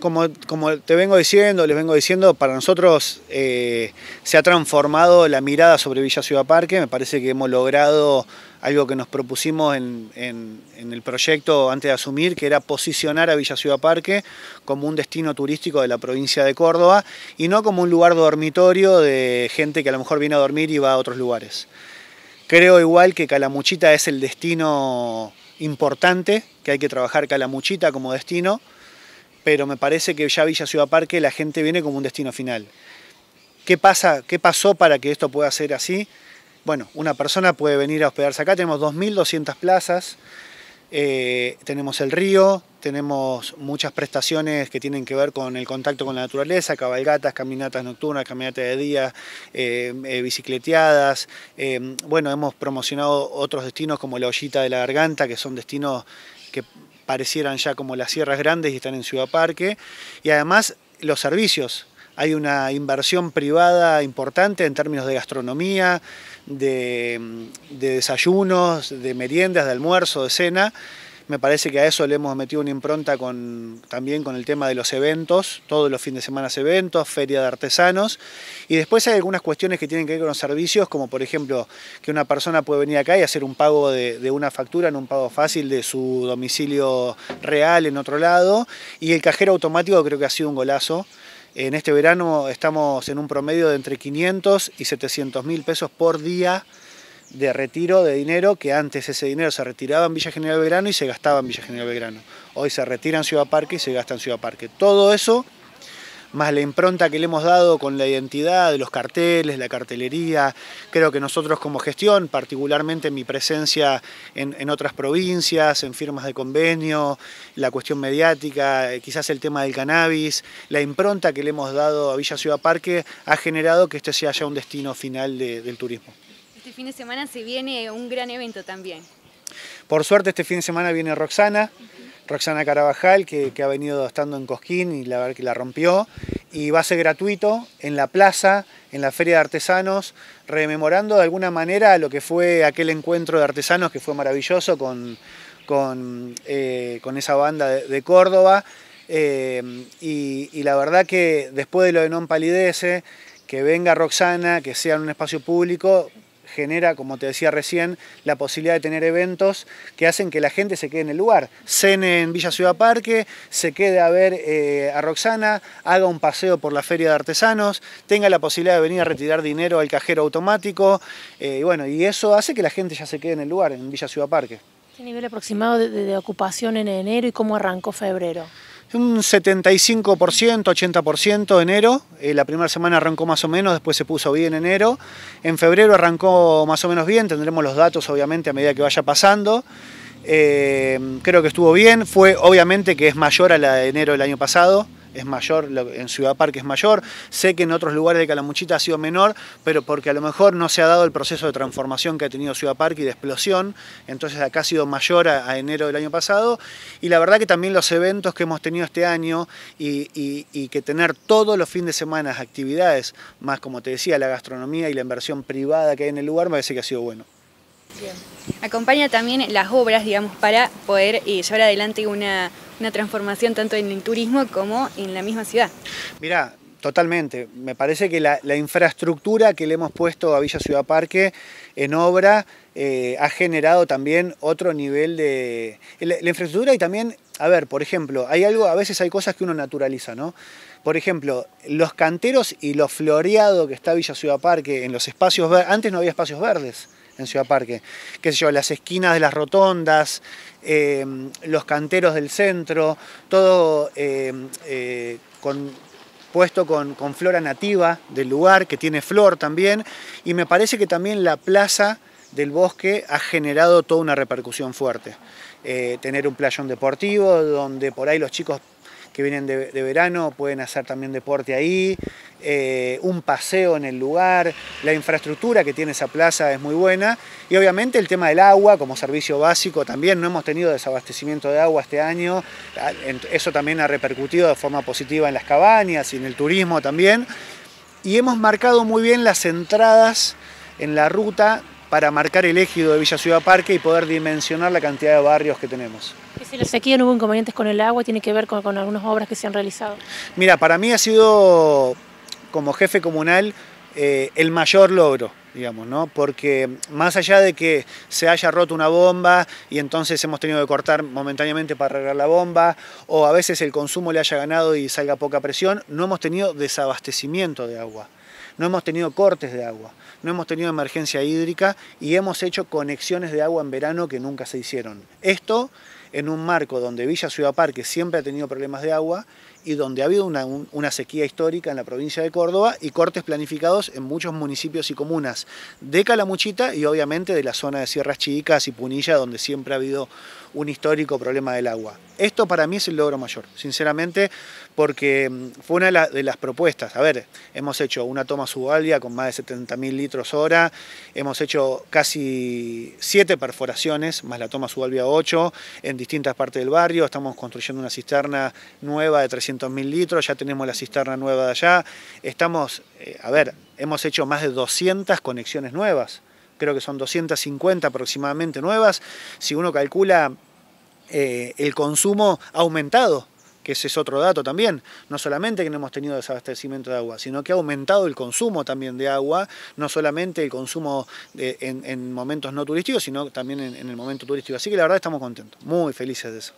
como, te vengo diciendo, les vengo diciendo, para nosotros eh, se ha transformado la mirada sobre Villa Ciudad Parque, me parece que hemos logrado algo que nos propusimos en, en, el proyecto antes de asumir, que era posicionar a Villa Ciudad Parque como un destino turístico de la provincia de Córdoba y no como un lugar dormitorio de gente que a lo mejor viene a dormir y va a otros lugares. Creo igual que Calamuchita es el destino importante, que hay que trabajar Calamuchita como destino, pero me parece que ya Villa Ciudad Parque la gente viene como un destino final. ¿Qué, pasa, ¿Qué pasó para que esto pueda ser así? Bueno, una persona puede venir a hospedarse acá, tenemos 2.200 plazas, eh, tenemos el río, tenemos muchas prestaciones que tienen que ver con el contacto con la naturaleza, cabalgatas, caminatas nocturnas, caminatas de día, eh, eh, bicicleteadas. bueno, hemos promocionado otros destinos como la Ollita de la Garganta, que son destinos que parecieran ya como las sierras grandes y están en Ciudad Parque. Y además los servicios. Hay una inversión privada importante en términos de gastronomía, de, de desayunos, de meriendas, de almuerzo, de cena. Me parece que a eso le hemos metido una impronta también con el tema de los eventos, todos los fines de semana eventos, feria de artesanos. Y después hay algunas cuestiones que tienen que ver con los servicios, como por ejemplo que una persona puede venir acá y hacer un pago de, de una factura en un pago fácil de su domicilio real en otro lado. Y el cajero automático creo que ha sido un golazo. En este verano estamos en un promedio de entre 500 y 700 mil pesos por día de retiro de dinero que antes ese dinero se retiraba en Villa General Belgrano y se gastaba en Villa General Belgrano. Hoy se retira en Ciudad Parque y se gasta en Ciudad Parque. Todo eso, más la impronta que le hemos dado con la identidad, de los carteles, la cartelería, creo que nosotros como gestión, particularmente mi presencia en, otras provincias, en firmas de convenio, la cuestión mediática, quizás el tema del cannabis, la impronta que le hemos dado a Villa Ciudad Parque ha generado que este sea ya un destino final del turismo fin de semana se viene un gran evento también. Por suerte este fin de semana viene Roxana, Roxana Carabajal, que, ha venido estando en Cosquín y la verdad que la rompió. Y va a ser gratuito en la plaza, en la Feria de Artesanos, rememorando de alguna manera lo que fue aquel encuentro de artesanos que fue maravilloso con, con, eh, esa banda de, Córdoba. Eh, y, y, la verdad que después de lo de Non Palidece, que venga Roxana, que sea en un espacio público, genera, como te decía recién, la posibilidad de tener eventos que hacen que la gente se quede en el lugar. Cene en Villa Ciudad Parque, se quede a ver eh, a Roxana, haga un paseo por la feria de artesanos, tenga la posibilidad de venir a retirar dinero al cajero automático, eh, y bueno, y eso hace que la gente ya se quede en el lugar, en Villa Ciudad Parque. ¿Qué nivel aproximado de ocupación en enero y cómo arrancó febrero? Un 75%, 80% enero, eh, la primera semana arrancó más o menos, después se puso bien enero. En febrero arrancó más o menos bien, tendremos los datos obviamente a medida que vaya pasando. Eh, creo que estuvo bien, fue obviamente que es mayor a la de enero del año pasado, es mayor, en Ciudad Parque es mayor, sé que en otros lugares de Calamuchita ha sido menor, pero porque a lo mejor no se ha dado el proceso de transformación que ha tenido Ciudad Parque y de explosión, entonces acá ha sido mayor a, enero del año pasado, y la verdad que también los eventos que hemos tenido este año y, que tener todos los fines de semana actividades, más como te decía, la gastronomía y la inversión privada que hay en el lugar, me parece que ha sido bueno. Bien. Acompaña también las obras, digamos, para poder eh, llevar adelante una, una transformación tanto en el turismo como en la misma ciudad. Mira, totalmente. Me parece que la, infraestructura que le hemos puesto a Villa Ciudad Parque en obra eh, ha generado también otro nivel de... La, infraestructura y también, a ver, por ejemplo, hay algo, a veces hay cosas que uno naturaliza, ¿no? Por ejemplo, los canteros y lo floreado que está Villa Ciudad Parque en los espacios verdes, antes no había espacios verdes en Ciudad Parque. Qué sé yo, las esquinas de las rotondas, eh, los canteros del centro, todo eh, eh, puesto con, flora nativa del lugar, que tiene flor también, y me parece que también la plaza del bosque ha generado toda una repercusión fuerte. tener un playón deportivo donde por ahí los chicos que vienen de, de verano pueden hacer también deporte ahí, eh, un paseo en el lugar, la infraestructura que tiene esa plaza es muy buena y obviamente el tema del agua como servicio básico también, no hemos tenido desabastecimiento de agua este año, eso también ha repercutido de forma positiva en las cabañas y en el turismo también y hemos marcado muy bien las entradas en la ruta para marcar el ejido de Villa Ciudad Parque y poder dimensionar la cantidad de barrios que tenemos. ¿Y si la sequía no hubo inconvenientes con el agua? ¿Tiene que ver con algunas obras que se han realizado? Mira, para mí ha sido como jefe comunal eh, el mayor logro, digamos, ¿no? Porque más allá de que se haya roto una bomba y entonces hemos tenido que cortar momentáneamente para arreglar la bomba, o a veces el consumo le haya ganado y salga poca presión, no hemos tenido desabastecimiento de agua, no hemos tenido cortes de agua, no hemos tenido emergencia hídrica y hemos hecho conexiones de agua en verano que nunca se hicieron. Esto en un marco donde Villa Ciudad Parque siempre ha tenido problemas de agua y donde ha habido una, sequía histórica en la provincia de Córdoba y cortes planificados en muchos municipios y comunas de Calamuchita y obviamente de la zona de Sierras Chicas y Punilla, donde siempre ha habido un histórico problema del agua. Esto para mí es el logro mayor, sinceramente, porque mm, fue una de, las propuestas. A ver, hemos hecho una toma subalvia con más de 70.000 litros hora, hemos hecho casi siete perforaciones, más la toma subalvia 8, en distintas partes del barrio, estamos construyendo una cisterna nueva de 300 mil litros, ya tenemos la cisterna nueva de allá. Estamos, eh, a ver, hemos hecho más de 200 conexiones nuevas, creo que son 250 aproximadamente nuevas. Si uno calcula eh, el consumo aumentado, que ese es otro dato también, no solamente que no hemos tenido desabastecimiento de agua, sino que ha aumentado el consumo también de agua, no solamente el consumo en, momentos no turísticos, sino también en el momento turístico. Así que la verdad estamos contentos, muy felices de eso.